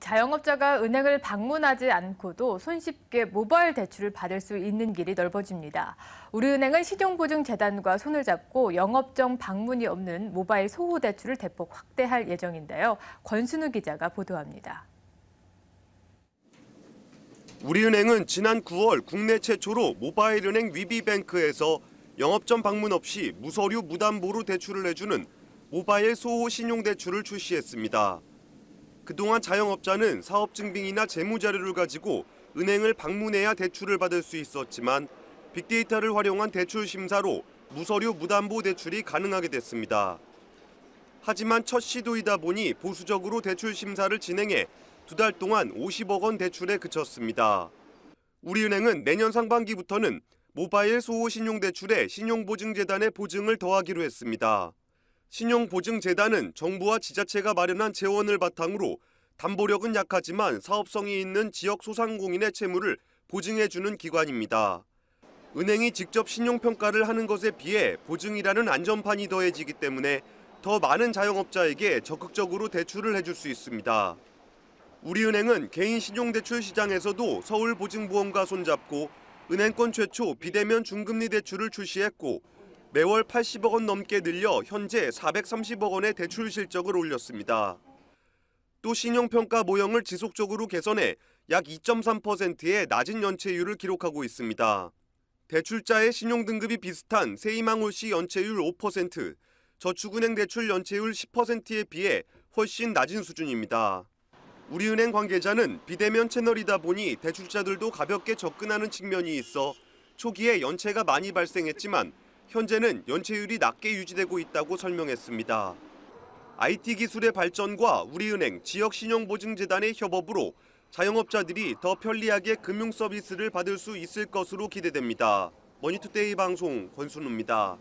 자영업자가 은행을 방문하지 않고도 손쉽게 모바일 대출을 받을 수 있는 길이 넓어집니다. 우리은행은 신용보증재단과 손을 잡고 영업점 방문이 없는 모바일 소호 대출을 대폭 확대할 예정인데요. 권순우 기자가 보도합니다. 우리은행은 지난 9월 국내 최초로 모바일 은행 위비뱅크에서 영업점 방문 없이 무서류 무담보로 대출을 해주는 모바일 소호 신용대출을 출시했습니다. 그동안 자영업자는 사업증빙이나 재무자료를 가지고 은행을 방문해야 대출을 받을 수 있었지만 빅데이터를 활용한 대출 심사로 무서류 무담보 대출이 가능하게 됐습니다. 하지만 첫 시도이다 보니 보수적으로 대출 심사를 진행해 두 달 동안 50억 원 대출에 그쳤습니다. 우리은행은 내년 상반기부터는 모바일 소호 신용 대출에 신용보증재단의 보증을 더하기로 했습니다. 신용보증재단은 정부와 지자체가 마련한 재원을 바탕으로 담보력은 약하지만 사업성이 있는 지역 소상공인의 채무를 보증해주는 기관입니다. 은행이 직접 신용평가를 하는 것에 비해 보증이라는 안전판이 더해지기 때문에 더 많은 자영업자에게 적극적으로 대출을 해줄 수 있습니다. 우리은행은 개인 신용대출 시장에서도 서울보증보험과 손잡고 은행권 최초 비대면 중금리 대출을 출시했고 매월 80억 원 넘게 늘려 현재 430억 원의 대출 실적을 올렸습니다. 또 신용평가 모형을 지속적으로 개선해 약 2.3%의 낮은 연체율을 기록하고 있습니다. 대출자의 신용등급이 비슷한 세이망홀 씨 연체율 5%, 저축은행 대출 연체율 10%에 비해 훨씬 낮은 수준입니다. 우리은행 관계자는 비대면 채널이다 보니 대출자들도 가볍게 접근하는 측면이 있어 초기에 연체가 많이 발생했지만 현재는 연체율이 낮게 유지되고 있다고 설명했습니다. IT 기술의 발전과 우리은행 지역신용보증재단의 협업으로 자영업자들이 더 편리하게 금융 서비스를 받을 수 있을 것으로 기대됩니다. 머니투데이 방송 권순우입니다.